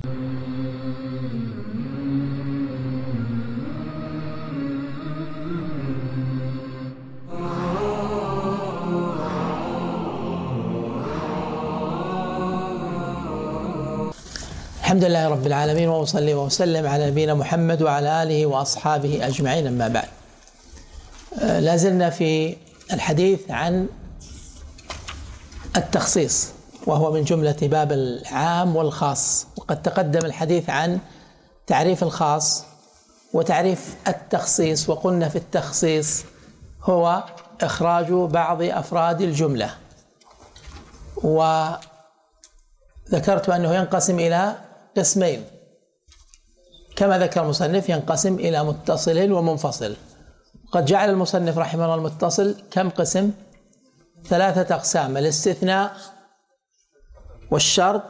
الحمد لله رب العالمين وأصلي وأسلم على نبينا محمد وعلى آله وأصحابه أجمعين أما بعد آه، لا زلنا في الحديث عن التخصيص وهو من جملة باب العام والخاص قد تقدم الحديث عن تعريف الخاص وتعريف التخصيص وقلنا في التخصيص هو إخراج بعض أفراد الجملة وذكرت أنه ينقسم إلى قسمين كما ذكر المصنف ينقسم إلى متصل ومنفصل قد جعل المصنف رحمه الله المتصل كم قسم ثلاثة أقسام الاستثناء والشرط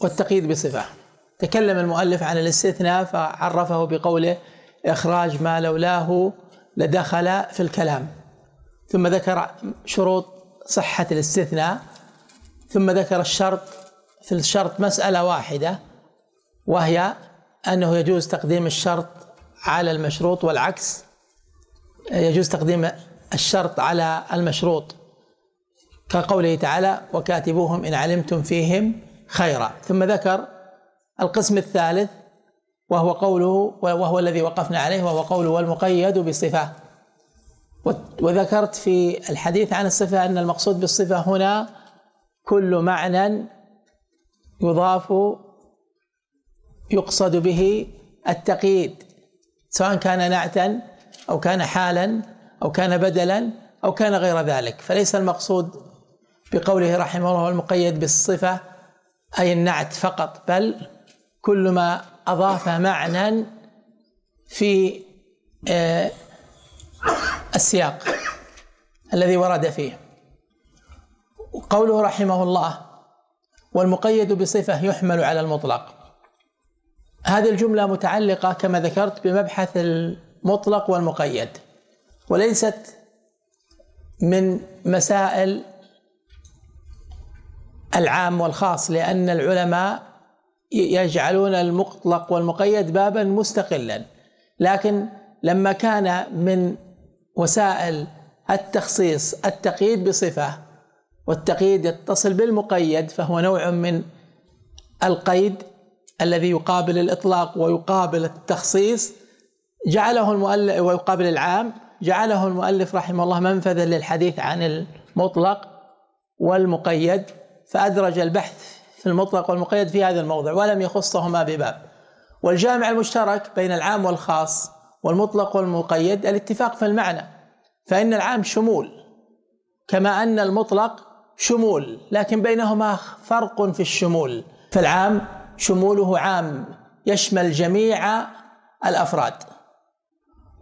والتقييد بصفة تكلم المؤلف عن الاستثناء فعرفه بقوله إخراج ما لولاه لدخل في الكلام ثم ذكر شروط صحة الاستثناء ثم ذكر الشرط في الشرط مسألة واحدة وهي أنه يجوز تقديم الشرط على المشروط والعكس يجوز تقديم الشرط على المشروط كقوله تعالى وكاتبوهم إن علمتم فيهم خيرا ثم ذكر القسم الثالث وهو قوله وهو الذي وقفنا عليه وهو قوله والمقيد بصفة وذكرت في الحديث عن الصفة أن المقصود بالصفة هنا كل معنى يضاف يقصد به التقييد سواء كان نعتا أو كان حالا أو كان بدلا أو كان غير ذلك فليس المقصود بقوله رحمه الله المقيد بالصفة أي النعت فقط بل كل ما أضاف معنى في آه، السياق الذي ورد فيه قوله رحمه الله والمقيد بصفة يحمل على المطلق هذه الجملة متعلقة كما ذكرت بمبحث المطلق والمقيد وليست من مسائل العام والخاص لأن العلماء يجعلون المطلق والمقيد بابا مستقلا لكن لما كان من وسائل التخصيص التقييد بصفه والتقييد يتصل بالمقيد فهو نوع من القيد الذي يقابل الاطلاق ويقابل التخصيص جعله المؤلف ويقابل العام جعله المؤلف رحمه الله منفذا للحديث عن المطلق والمقيد فادرج البحث في المطلق والمقيد في هذا الموضع ولم يخصهما بباب والجامع المشترك بين العام والخاص والمطلق والمقيد الاتفاق في المعنى فإن العام شمول كما أن المطلق شمول لكن بينهما فرق في الشمول فالعام شموله عام يشمل جميع الأفراد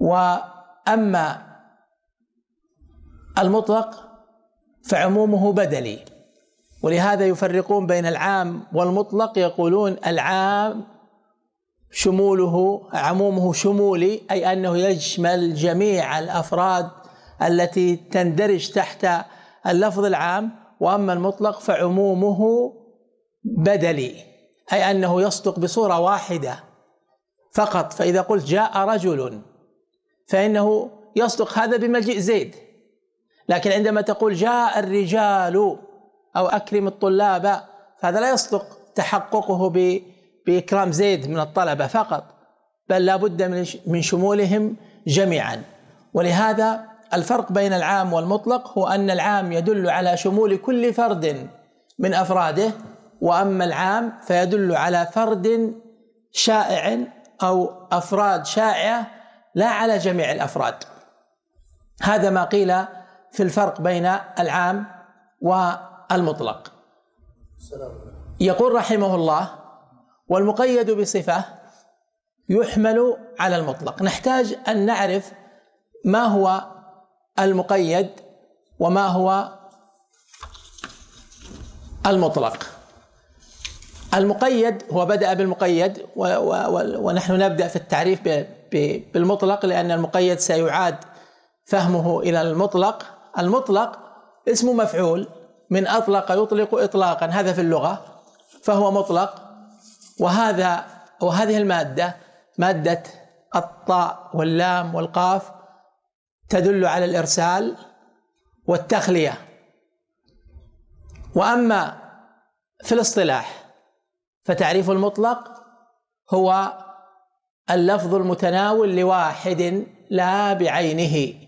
وأما المطلق فعمومه بدلي ولهذا يفرقون بين العام والمطلق يقولون العام شموله عمومه شمولي اي انه يشمل جميع الافراد التي تندرج تحت اللفظ العام واما المطلق فعمومه بدلي اي انه يصدق بصوره واحده فقط فاذا قلت جاء رجل فانه يصدق هذا بمجيء زيد لكن عندما تقول جاء الرجال أو أكرم الطلاب فهذا لا يصدق تحققه بإكرام زيد من الطلبة فقط بل لابد من شمولهم جميعا ولهذا الفرق بين العام والمطلق هو أن العام يدل على شمول كل فرد من أفراده وأما العام فيدل على فرد شائع أو أفراد شائعة لا على جميع الأفراد هذا ما قيل في الفرق بين العام المطلق يقول رحمه الله والمقيد بصفة يحمل على المطلق نحتاج أن نعرف ما هو المقيد وما هو المطلق المقيد هو بدأ بالمقيد ونحن نبدأ في التعريف بالمطلق لأن المقيد سيعاد فهمه إلى المطلق المطلق اسم مفعول من أطلق يطلق إطلاقا هذا في اللغة فهو مطلق وهذا وهذه المادة مادة الطاء واللام والقاف تدل على الإرسال والتخلية وأما في الاصطلاح فتعريف المطلق هو اللفظ المتناول لواحد لا بعينه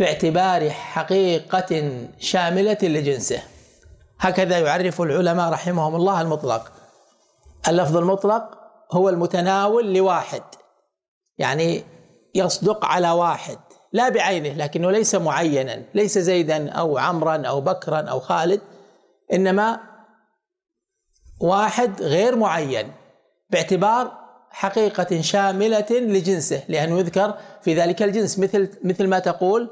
باعتبار حقيقة شاملة لجنسه هكذا يعرف العلماء رحمهم الله المطلق اللفظ المطلق هو المتناول لواحد يعني يصدق على واحد لا بعينه لكنه ليس معينا ليس زيدا او عمرا او بكرا او خالد انما واحد غير معين باعتبار حقيقة شاملة لجنسه لأنه يذكر في ذلك الجنس مثل مثل ما تقول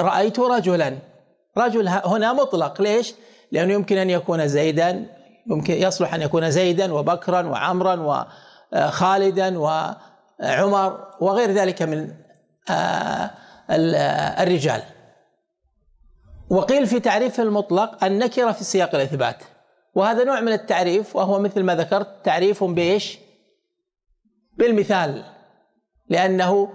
رأيت رجلا رجل هنا مطلق ليش؟ لأنه يمكن أن يكون زيدا يمكن يصلح أن يكون زيدا وبكرا وعمرا وخالدا وعمر وغير ذلك من آه، آه، الرجال وقيل في تعريف المطلق النكرة في سياق الإثبات وهذا نوع من التعريف وهو مثل ما ذكرت تعريف بإيش؟ بالمثال لأنه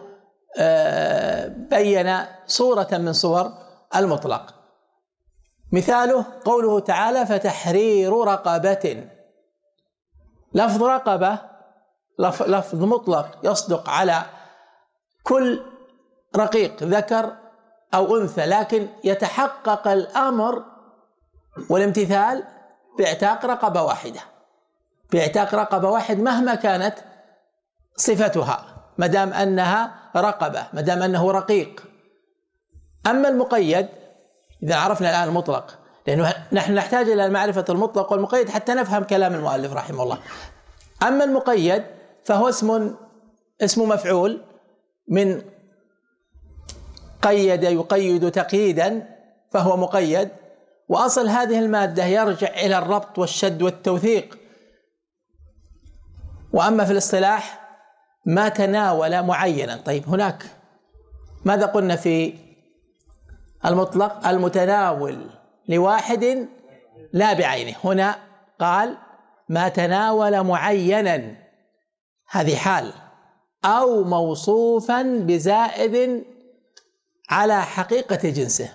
آه، بين صورة من صور المطلق مثاله قوله تعالى فتحرير رقبة لفظ رقبة لفظ مطلق يصدق على كل رقيق ذكر أو أنثى لكن يتحقق الأمر والامتثال باعتاق رقبة واحدة باعتاق رقبة واحد مهما كانت صفتها ما دام انها رقبه ما دام انه رقيق اما المقيد اذا عرفنا الان المطلق لانه نحن نحتاج الى معرفه المطلق والمقيد حتى نفهم كلام المؤلف رحمه الله اما المقيد فهو اسم اسم مفعول من قيد يقيد تقييدا فهو مقيد واصل هذه الماده يرجع الى الربط والشد والتوثيق واما في الاصطلاح ما تناول معينا طيب هناك ماذا قلنا في المطلق المتناول لواحد لا بعينه هنا قال ما تناول معينا هذه حال او موصوفا بزائد على حقيقه جنسه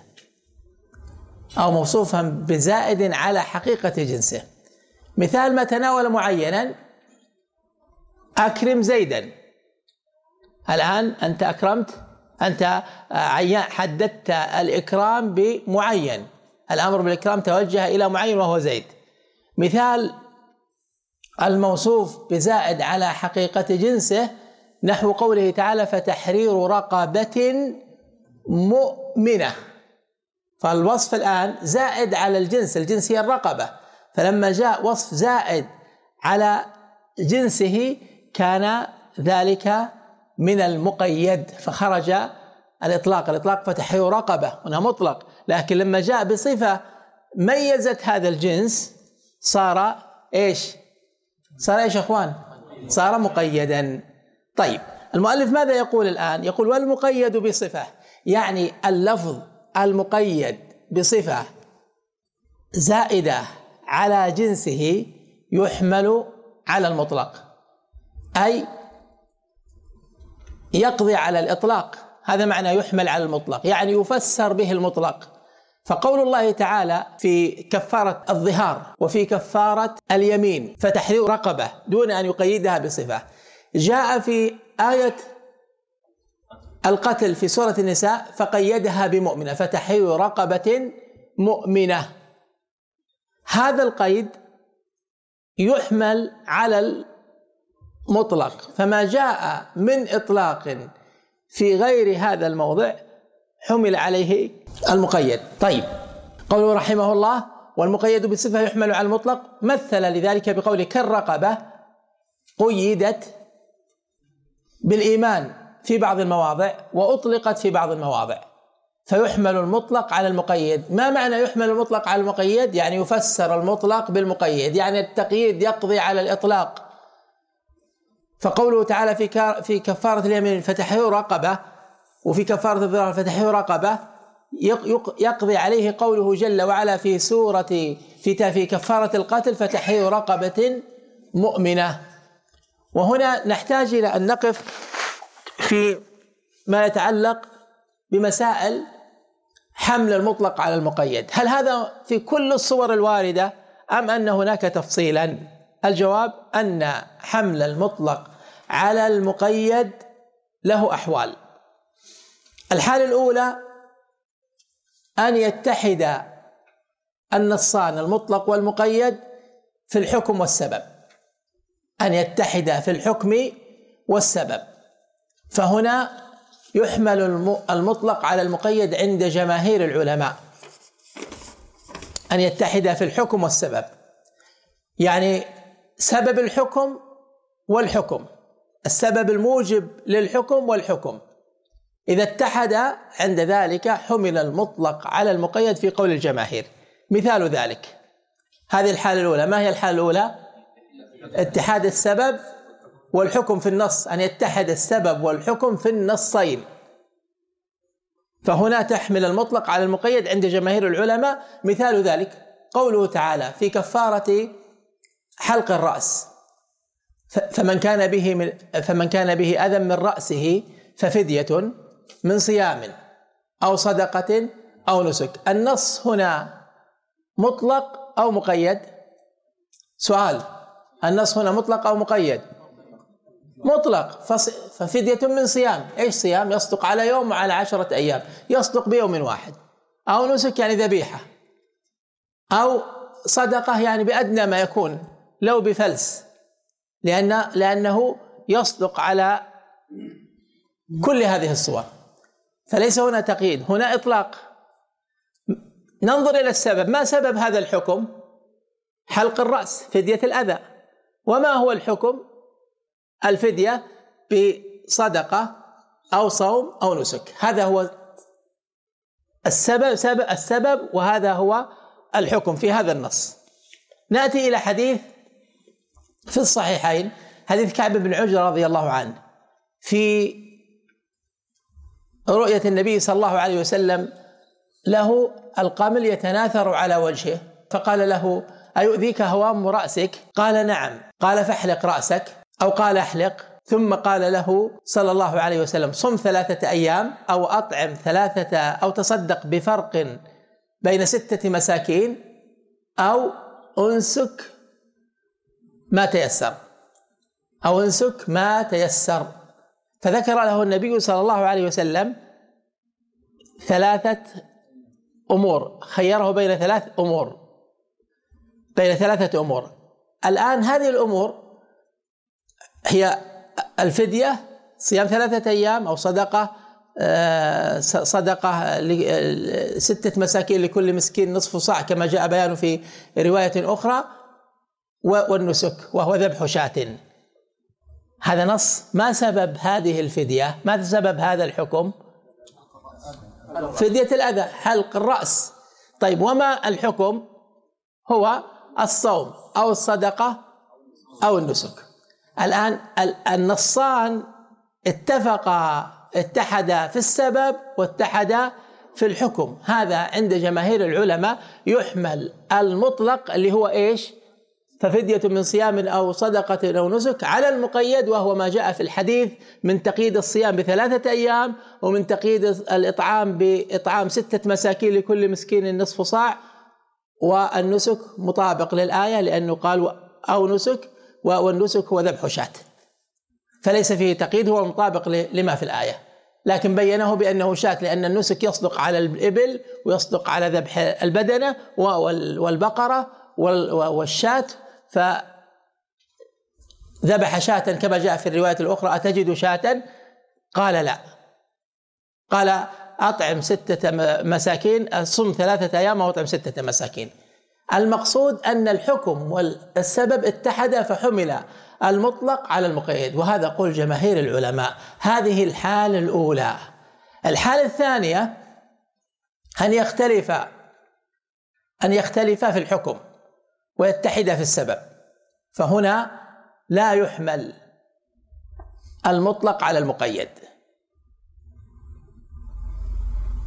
او موصوفا بزائد على حقيقه جنسه مثال ما تناول معينا اكرم زيدا الآن أنت أكرمت أنت آه، حددت الإكرام بمعين الأمر بالإكرام توجه إلى معين وهو زيد مثال الموصوف بزائد على حقيقة جنسه نحو قوله تعالى فتحرير رقبة مؤمنة فالوصف الآن زائد على الجنس الجنس هي الرقبة فلما جاء وصف زائد على جنسه كان ذلك من المقيد فخرج الإطلاق الإطلاق فتح رقبة هنا مطلق لكن لما جاء بصفة ميزت هذا الجنس صار إيش صار إيش أخوان صار مقيدا طيب المؤلف ماذا يقول الآن يقول والمقيد بصفة يعني اللفظ المقيد بصفة زائدة على جنسه يحمل على المطلق أي يقضي على الإطلاق هذا معنى يحمل على المطلق يعني يفسر به المطلق فقول الله تعالى في كفارة الظهار وفي كفارة اليمين فتحرير رقبة دون أن يقيدها بصفة جاء في آية القتل في سورة النساء فقيدها بمؤمنة فتحرير رقبة مؤمنة هذا القيد يحمل على مطلق فما جاء من إطلاق في غير هذا الموضع حمل عليه المقيد طيب قوله رحمه الله والمقيد بصفة يحمل على المطلق مثل لذلك بقوله كالرقبة قيدت بالإيمان في بعض المواضع وأطلقت في بعض المواضع فيحمل المطلق على المقيد ما معنى يحمل المطلق على المقيد يعني يفسر المطلق بالمقيد يعني التقييد يقضي على الإطلاق فقوله تعالى في في كفارة اليمين فتحرير رقبة وفي كفارة الظهر فتحرير رقبة يقضي عليه قوله جل وعلا في سورة في في كفارة القتل فتحرير رقبة مؤمنة وهنا نحتاج إلى أن نقف في ما يتعلق بمسائل حمل المطلق على المقيد هل هذا في كل الصور الواردة أم أن هناك تفصيلا الجواب أن حمل المطلق على المقيد له أحوال الحالة الأولى أن يتحد النصان المطلق والمقيد في الحكم والسبب أن يتحد في الحكم والسبب فهنا يحمل المطلق على المقيد عند جماهير العلماء أن يتحد في الحكم والسبب يعني سبب الحكم والحكم السبب الموجب للحكم والحكم إذا اتحد عند ذلك حمل المطلق على المقيد في قول الجماهير مثال ذلك هذه الحالة الأولى ما هي الحالة الأولى؟ اتحاد السبب والحكم في النص أن يتحد السبب والحكم في النصين فهنا تحمل المطلق على المقيد عند جماهير العلماء مثال ذلك قوله تعالى في كفارة حلق الرأس فمن كان به من فمن كان به أذى من رأسه ففدية من صيام أو صدقة أو نسك النص هنا مطلق أو مقيد سؤال النص هنا مطلق أو مقيد مطلق ففدية من صيام إيش صيام يصدق على يوم وعلى عشرة أيام يصدق بيوم واحد أو نسك يعني ذبيحة أو صدقة يعني بأدنى ما يكون لو بفلس لأن لأنه يصدق على كل هذه الصور فليس هنا تقييد هنا إطلاق ننظر إلى السبب ما سبب هذا الحكم حلق الرأس فدية الأذى وما هو الحكم الفدية بصدقة أو صوم أو نسك هذا هو السبب سبب السبب وهذا هو الحكم في هذا النص نأتي إلى حديث في الصحيحين حديث كعب بن عجر رضي الله عنه في رؤية النبي صلى الله عليه وسلم له القمل يتناثر على وجهه فقال له أيؤذيك هوام رأسك قال نعم قال فاحلق رأسك أو قال احلق ثم قال له صلى الله عليه وسلم صم ثلاثة أيام أو أطعم ثلاثة أو تصدق بفرق بين ستة مساكين أو أنسك ما تيسر أو انسك ما تيسر فذكر له النبي صلى الله عليه وسلم ثلاثة أمور خيره بين ثلاث أمور بين ثلاثة أمور الآن هذه الأمور هي الفدية صيام ثلاثة أيام أو صدقة آه، صدقة آه، ستة مساكين لكل مسكين نصف صاع كما جاء بيانه في رواية أخرى والنسك وهو ذبح شاة هذا نص ما سبب هذه الفدية ما سبب هذا الحكم فدية الأذى حلق الرأس طيب وما الحكم هو الصوم أو الصدقة أو النسك الآن النصان اتفقا اتحدا في السبب واتحدا في الحكم هذا عند جماهير العلماء يحمل المطلق اللي هو ايش؟ ففدية من صيام أو صدقة أو نسك على المقيد وهو ما جاء في الحديث من تقييد الصيام بثلاثة أيام ومن تقييد الإطعام بإطعام ستة مساكين لكل مسكين نصف صاع والنسك مطابق للآية لأنه قال أو نسك والنسك هو ذبح شاة فليس فيه تقييد هو مطابق لما في الآية لكن بينه بأنه شاة لأن النسك يصدق على الإبل ويصدق على ذبح البدنة والبقرة والشاة فذبح شاة كما جاء في الرواية الأخرى أتجد شاة قال لا قال أطعم ستة مساكين صم ثلاثة أيام وأطعم ستة مساكين المقصود أن الحكم والسبب اتحدا فحمل المطلق على المقيد وهذا قول جماهير العلماء هذه الحال الأولى الحال الثانية أن يختلف أن يختلف في الحكم ويتحد في السبب فهنا لا يحمل المطلق على المقيد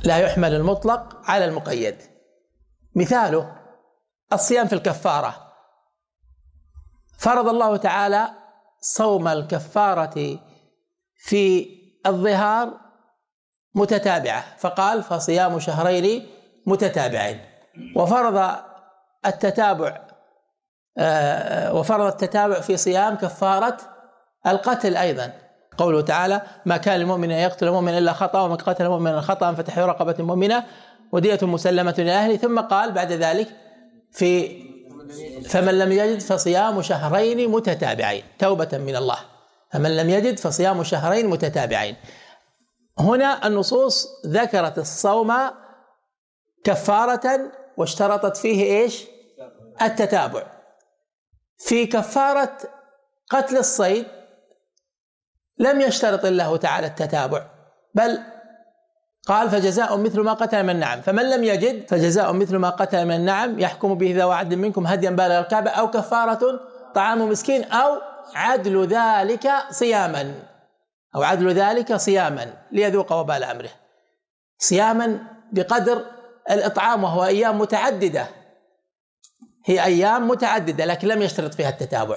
لا يحمل المطلق على المقيد مثاله الصيام في الكفاره فرض الله تعالى صوم الكفاره في الظهار متتابعه فقال فصيام شهرين متتابعين وفرض التتابع آه، وفرض التتابع في صيام كفارة القتل أيضا قوله تعالى ما كان للمؤمن أن يقتل المؤمن إلا خطأ ومن قتل المؤمن خطأ فتح رقبة مؤمنة ودية مسلمة إلى أهله ثم قال بعد ذلك في فمن لم يجد فصيام شهرين متتابعين توبة من الله فمن لم يجد فصيام شهرين متتابعين هنا النصوص ذكرت الصوم كفارة واشترطت فيه ايش؟ التتابع في كفارة قتل الصيد لم يشترط الله تعالى التتابع بل قال فجزاء مثل ما قتل من النعم فمن لم يجد فجزاء مثل ما قتل من النعم يحكم به ذا وعد منكم هديا بالغ الكعبة أو كفارة طعام مسكين أو عدل ذلك صياما أو عدل ذلك صياما ليذوق وبال أمره صياما بقدر الإطعام وهو أيام متعددة هي أيام متعددة لكن لم يشترط فيها التتابع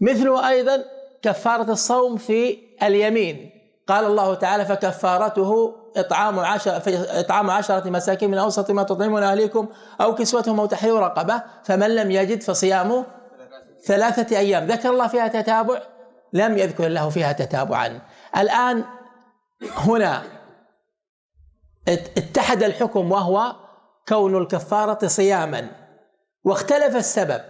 مثله أيضا كفارة الصوم في اليمين قال الله تعالى فكفارته إطعام عشرة إطعام عشرة مساكين من أوسط ما تطعمون أهليكم أو كسوتهم أو تحرير رقبة فمن لم يجد فصيامه ثلاثة أيام ذكر الله فيها تتابع لم يذكر الله فيها تتابعا الآن هنا اتحد الحكم وهو كون الكفارة صياما واختلف السبب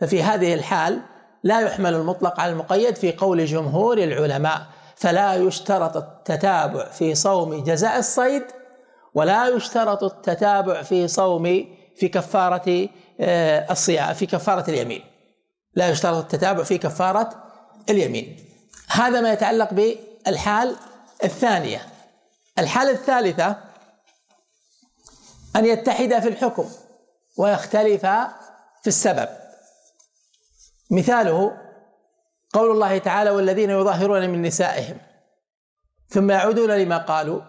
ففي هذه الحال لا يحمل المطلق على المقيد في قول جمهور العلماء فلا يشترط التتابع في صوم جزاء الصيد ولا يشترط التتابع في صوم في كفارة آه، الصيام في كفارة اليمين لا يشترط التتابع في كفارة اليمين هذا ما يتعلق بالحال الثانية الحالة الثالثة أن يتحد في الحكم ويختلف في السبب مثاله قول الله تعالى والذين يظاهرون من نسائهم ثم يعودون لما قالوا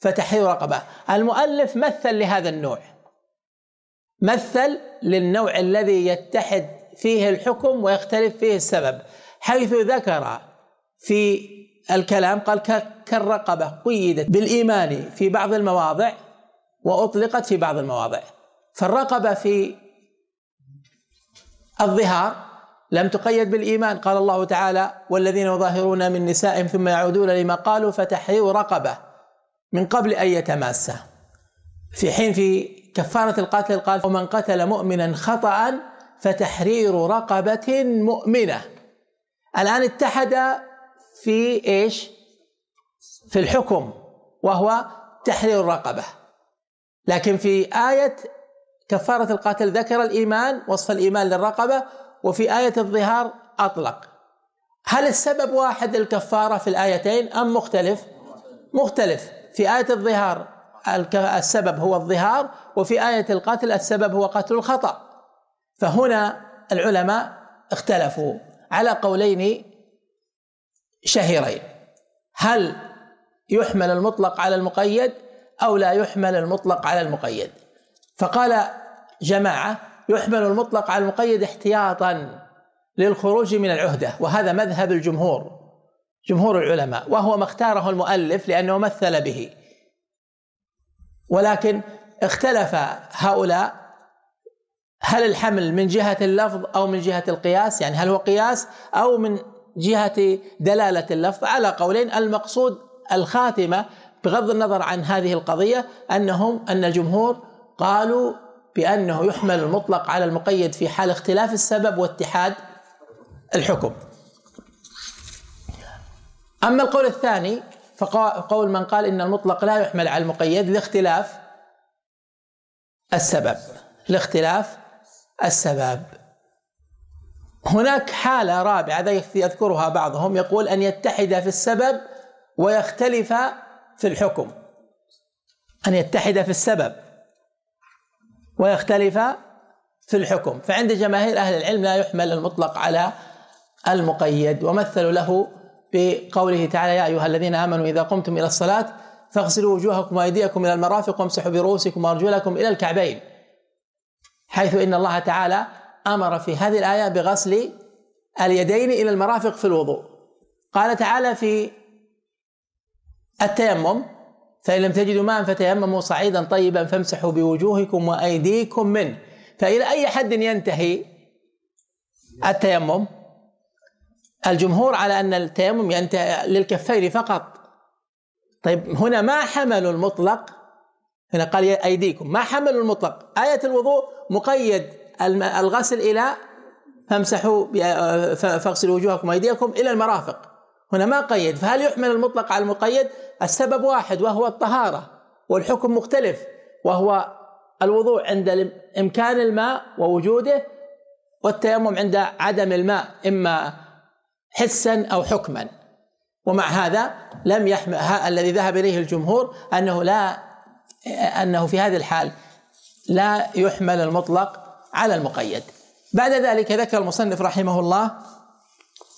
فتحرير رقبه المؤلف مثل لهذا النوع مثل للنوع الذي يتحد فيه الحكم ويختلف فيه السبب حيث ذكر في الكلام قال كالرقبه قيدت بالايمان في بعض المواضع واطلقت في بعض المواضع فالرقبة في الظهار لم تقيد بالإيمان قال الله تعالى والذين يظاهرون من نسائهم ثم يعودون لما قالوا فتحرير رقبة من قبل أن يتماسى في حين في كفارة القتل قال ومن قتل مؤمنا خطأ فتحرير رقبة مؤمنة الآن اتحد في إيش في الحكم وهو تحرير الرقبة لكن في آية كفارة القاتل ذكر الإيمان وصف الإيمان للرقبة وفي آية الظهار أطلق هل السبب واحد للكفارة في الآيتين أم مختلف مختلف في آية الظهار السبب هو الظهار وفي آية القتل السبب هو قتل الخطأ فهنا العلماء اختلفوا على قولين شهيرين هل يحمل المطلق على المقيد أو لا يحمل المطلق على المقيد فقال جماعة يحمل المطلق على المقيد احتياطا للخروج من العهدة وهذا مذهب الجمهور جمهور العلماء وهو ما اختاره المؤلف لأنه مثل به ولكن اختلف هؤلاء هل الحمل من جهة اللفظ أو من جهة القياس يعني هل هو قياس أو من جهة دلالة اللفظ على قولين المقصود الخاتمة بغض النظر عن هذه القضية أنهم أن الجمهور قالوا بأنه يحمل المطلق على المقيد في حال اختلاف السبب واتحاد الحكم أما القول الثاني فقول من قال إن المطلق لا يحمل على المقيد لاختلاف السبب لاختلاف السبب هناك حالة رابعة يذكرها بعضهم يقول أن يتحد في السبب ويختلف في الحكم أن يتحد في السبب ويختلف في الحكم فعند جماهير أهل العلم لا يحمل المطلق على المقيد ومثلوا له بقوله تعالى يا أيها الذين آمنوا إذا قمتم إلى الصلاة فاغسلوا وجوهكم وأيديكم إلى المرافق وامسحوا برؤوسكم وأرجلكم إلى الكعبين حيث إن الله تعالى أمر في هذه الآية بغسل اليدين إلى المرافق في الوضوء قال تعالى في التيمم فإن لم تجدوا ماء فتيمموا صعيدا طيبا فامسحوا بوجوهكم وأيديكم منه فإلى أي حد ينتهي التيمم الجمهور على أن التيمم ينتهي للكفين فقط طيب هنا ما حملوا المطلق هنا قال أيديكم ما حملوا المطلق آية الوضوء مقيد الغسل إلى فامسحوا فاغسلوا وجوهكم وأيديكم إلى المرافق هنا ما قيد فهل يحمل المطلق على المقيد السبب واحد وهو الطهارة والحكم مختلف وهو الوضوء عند إمكان الماء ووجوده والتيمم عند عدم الماء إما حسا أو حكما ومع هذا لم يحمل الذي ذهب إليه الجمهور أنه لا أنه في هذه الحال لا يحمل المطلق على المقيد بعد ذلك ذكر المصنف رحمه الله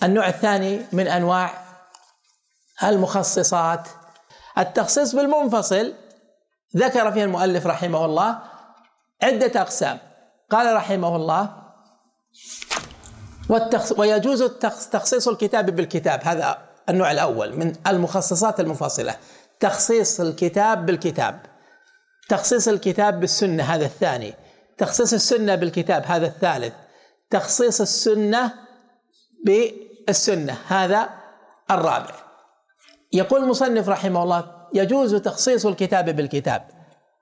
النوع الثاني من انواع المخصصات التخصيص بالمنفصل ذكر فيه المؤلف رحمه الله عدة أقسام قال رحمه الله والتخص... ويجوز التخص... تخصيص الكتاب بالكتاب هذا النوع الأول من المخصصات المنفصلة تخصيص الكتاب بالكتاب تخصيص الكتاب بالسنة هذا الثاني تخصيص السنة بالكتاب هذا الثالث تخصيص السنة بالسنة هذا الرابع يقول المصنف رحمه الله يجوز تخصيص الكتاب بالكتاب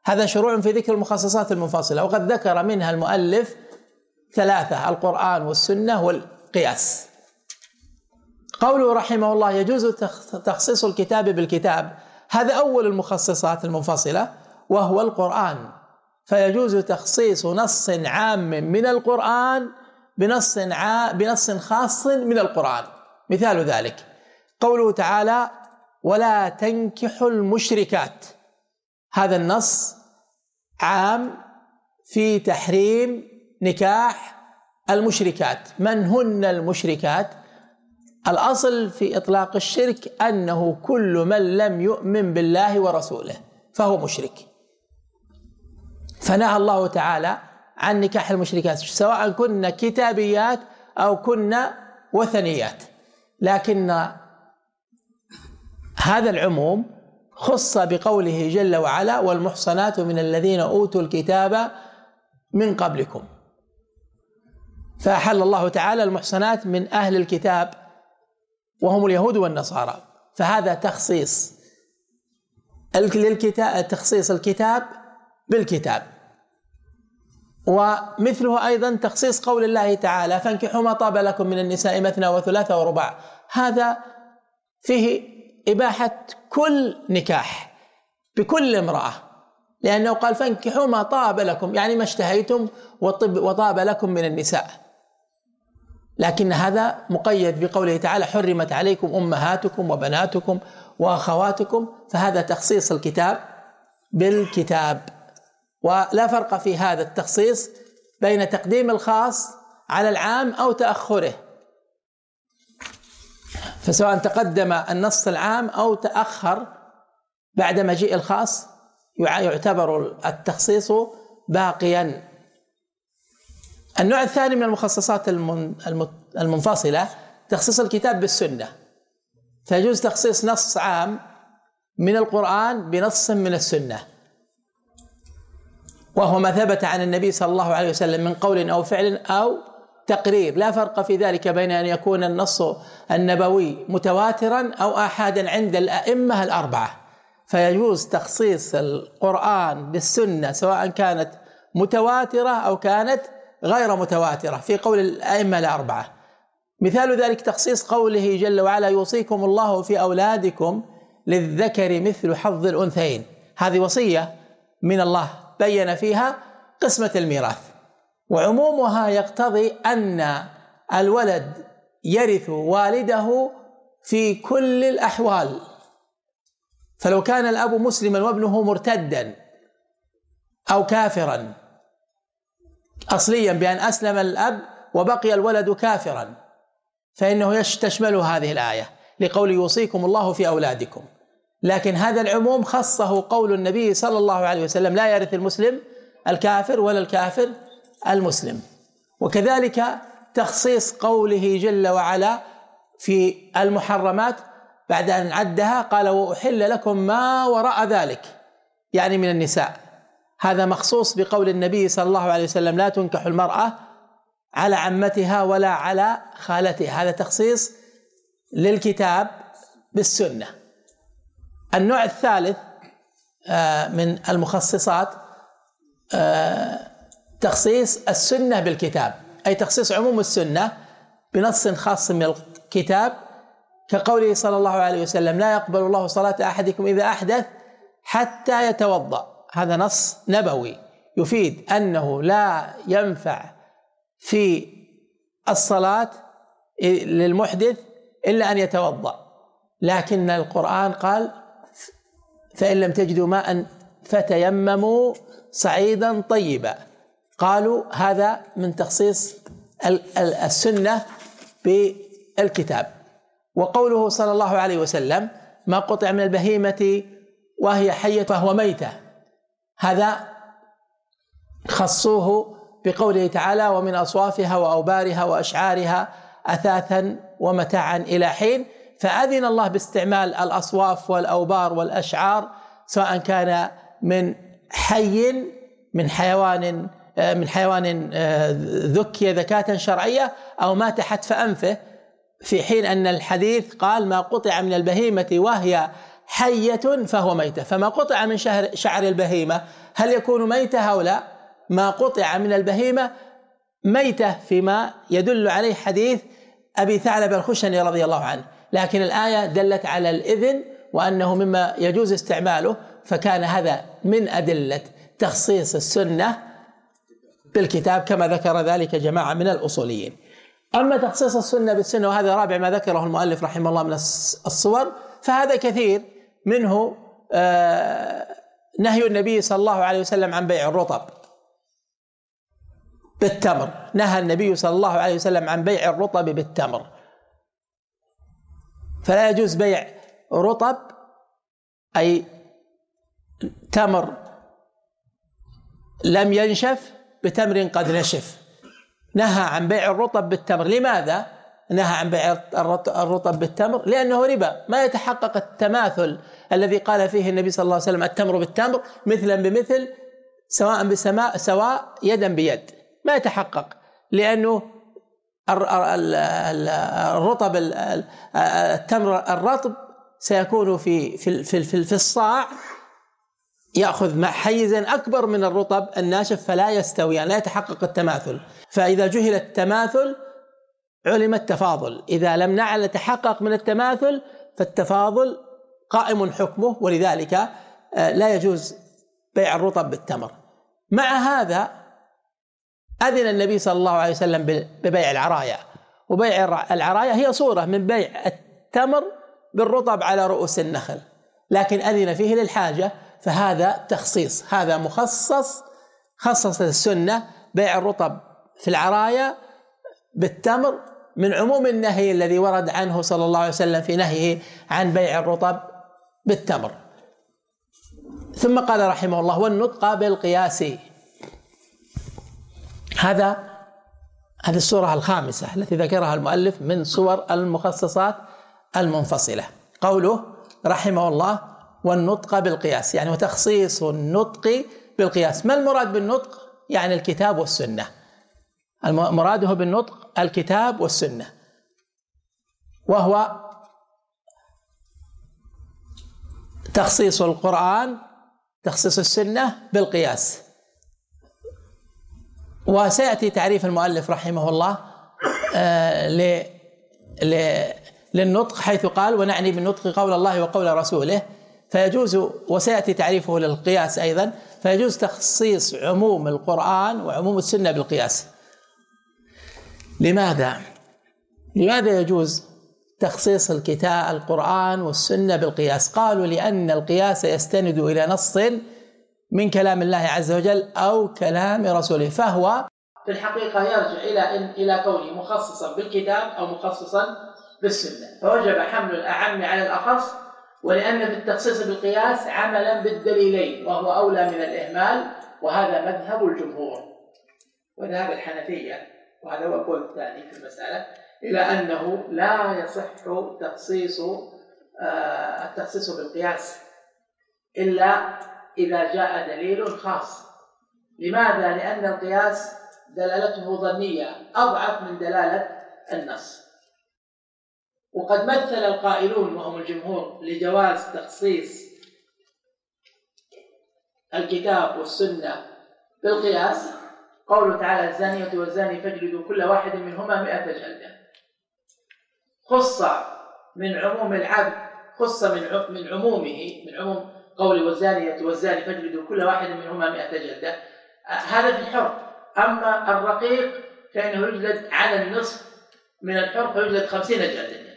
هذا شروع في ذكر المخصصات المنفصلة وقد ذكر منها المؤلف ثلاثة القرآن والسنة والقياس قوله رحمه الله يجوز تخصيص الكتاب بالكتاب هذا أول المخصصات المنفصلة وهو القرآن فيجوز تخصيص نص عام من القرآن بنص بنص خاص من القرآن مثال ذلك قوله تعالى ولا تنكحوا المشركات هذا النص عام في تحريم نكاح المشركات من هن المشركات الاصل في اطلاق الشرك انه كل من لم يؤمن بالله ورسوله فهو مشرك فنهى الله تعالى عن نكاح المشركات سواء كنا كتابيات او كنا وثنيات لكن هذا العموم خص بقوله جل وعلا والمحصنات من الذين اوتوا الكتاب من قبلكم فأحل الله تعالى المحصنات من أهل الكتاب وهم اليهود والنصارى فهذا تخصيص للكتاب تخصيص الكتاب بالكتاب ومثله أيضا تخصيص قول الله تعالى فانكحوا ما طاب لكم من النساء مثنى وثلاثة ورباع هذا فيه إباحة كل نكاح بكل امرأة لأنه قال فانكحوا ما طاب لكم يعني ما اشتهيتم وطب وطاب لكم من النساء لكن هذا مقيد بقوله تعالى حرمت عليكم أمهاتكم وبناتكم وأخواتكم فهذا تخصيص الكتاب بالكتاب ولا فرق في هذا التخصيص بين تقديم الخاص على العام أو تأخره فسواء تقدم النص العام او تاخر بعد مجيء الخاص يعتبر التخصيص باقيا النوع الثاني من المخصصات المنفصله تخصيص الكتاب بالسنه فيجوز تخصيص نص عام من القران بنص من السنه وهو ما ثبت عن النبي صلى الله عليه وسلم من قول او فعل او تقرير لا فرق في ذلك بين ان يكون النص النبوي متواترا او احادا عند الائمه الاربعه فيجوز تخصيص القران بالسنه سواء كانت متواتره او كانت غير متواتره في قول الائمه الاربعه مثال ذلك تخصيص قوله جل وعلا يوصيكم الله في اولادكم للذكر مثل حظ الانثيين هذه وصيه من الله بين فيها قسمه الميراث وعمومها يقتضي أن الولد يرث والده في كل الأحوال فلو كان الأب مسلما وابنه مرتدا أو كافرا أصليا بأن أسلم الأب وبقي الولد كافرا فإنه تشمل هذه الآية لقول يوصيكم الله في أولادكم لكن هذا العموم خصه قول النبي صلى الله عليه وسلم لا يرث المسلم الكافر ولا الكافر المسلم وكذلك تخصيص قوله جل وعلا في المحرمات بعد أن عدها قال وأحل لكم ما وراء ذلك يعني من النساء هذا مخصوص بقول النبي صلى الله عليه وسلم لا تنكح المرأة على عمتها ولا على خالتها هذا تخصيص للكتاب بالسنة النوع الثالث آه، من المخصصات آه، تخصيص السنة بالكتاب أي تخصيص عموم السنة بنص خاص من الكتاب كقوله صلى الله عليه وسلم لا يقبل الله صلاة أحدكم إذا أحدث حتى يتوضأ هذا نص نبوي يفيد أنه لا ينفع في الصلاة للمحدث إلا أن يتوضأ لكن القرآن قال فإن لم تجدوا ماء فتيمموا صعيدا طيبا قالوا هذا من تخصيص السنة بالكتاب وقوله صلى الله عليه وسلم ما قطع من البهيمة وهي حية فهو ميتة هذا خصوه بقوله تعالى ومن أصوافها وأوبارها وأشعارها أثاثا ومتاعا إلى حين فأذن الله باستعمال الأصواف والأوبار والأشعار سواء كان من حي من حيوان آه، من حيوان آه، ذكي ذكاة شرعية أو مات حتف أنفه في حين أن الحديث قال ما قطع من البهيمة وهي حية فهو ميتة فما قطع من شهر شعر البهيمة هل يكون ميتة أو لا ما قطع من البهيمة ميتة فيما يدل عليه حديث أبي ثعلب الخشني رضي الله عنه لكن الآية دلت على الإذن وأنه مما يجوز استعماله فكان هذا من أدلة تخصيص السنة بالكتاب كما ذكر ذلك جماعة من الأصوليين أما تخصيص السنة بالسنة وهذا رابع ما ذكره المؤلف رحمه الله من الصور فهذا كثير منه آه، نهي النبي صلى الله عليه وسلم عن بيع الرطب بالتمر نهى النبي صلى الله عليه وسلم عن بيع الرطب بالتمر فلا يجوز بيع رطب أي تمر لم ينشف بتمر قد نشف نهى عن بيع الرطب بالتمر لماذا نهى عن بيع الرطب بالتمر لأنه ربا ما يتحقق التماثل الذي قال فيه النبي صلى الله عليه وسلم التمر بالتمر مثلا بمثل سواء بسماء سواء يدا بيد ما يتحقق لأنه الرطب التمر الرطب سيكون في في في, في الصاع ياخذ مع حيزا اكبر من الرطب الناشف فلا يستوي يعني لا يتحقق التماثل فاذا جهل التماثل علم التفاضل اذا لم نعل نتحقق من التماثل فالتفاضل قائم حكمه ولذلك آه، لا يجوز بيع الرطب بالتمر مع هذا اذن النبي صلى الله عليه وسلم ببيع العرايا وبيع العرايا هي صوره من بيع التمر بالرطب على رؤوس النخل لكن اذن فيه للحاجه فهذا تخصيص هذا مخصص خصصت السنة بيع الرطب في العرايا بالتمر من عموم النهي الذي ورد عنه صلى الله عليه وسلم في نهيه عن بيع الرطب بالتمر ثم قال رحمه الله والنطق بالقياس هذا هذه الصورة الخامسة التي ذكرها المؤلف من صور المخصصات المنفصلة قوله رحمه الله والنطق بالقياس يعني وتخصيص النطق بالقياس ما المراد بالنطق يعني الكتاب والسنة مراده بالنطق الكتاب والسنة وهو تخصيص القرآن تخصيص السنة بالقياس وسيأتي تعريف المؤلف رحمه الله آه، للنطق حيث قال ونعني بالنطق قول الله وقول رسوله فيجوز وسياتي تعريفه للقياس ايضا فيجوز تخصيص عموم القران وعموم السنه بالقياس لماذا لماذا يجوز تخصيص الكتاب القرآن والسنة بالقياس قالوا لأن القياس يستند إلى نص من كلام الله عز وجل أو كلام رسوله فهو في الحقيقة يرجع إلى إلى كونه مخصصا بالكتاب أو مخصصا بالسنة فوجب حمل الأعم على الأخص ولأن في التخصيص بالقياس عملا بالدليلين وهو أولى من الإهمال وهذا مذهب الجمهور وذهب الحنفية وهذا هو القول الثاني في المسألة إلى أنه لا يصح تخصيص آه، التخصيص بالقياس إلا إذا جاء دليل خاص لماذا؟ لأن القياس دلالته ظنية أضعف من دلالة النص وقد مثل القائلون وهم الجمهور لجواز تخصيص الكتاب والسنة بالقياس قوله تعالى الزانية والزاني فاجلدوا كل واحد منهما مئة جلدة خص من عموم العبد خص من من عمومه من عموم قول والزانية والزاني فاجلدوا كل واحد منهما مئة جلدة هذا في الحر أما الرقيق فإنه يجلد على النصف من الحر فيجلد خمسين جلدة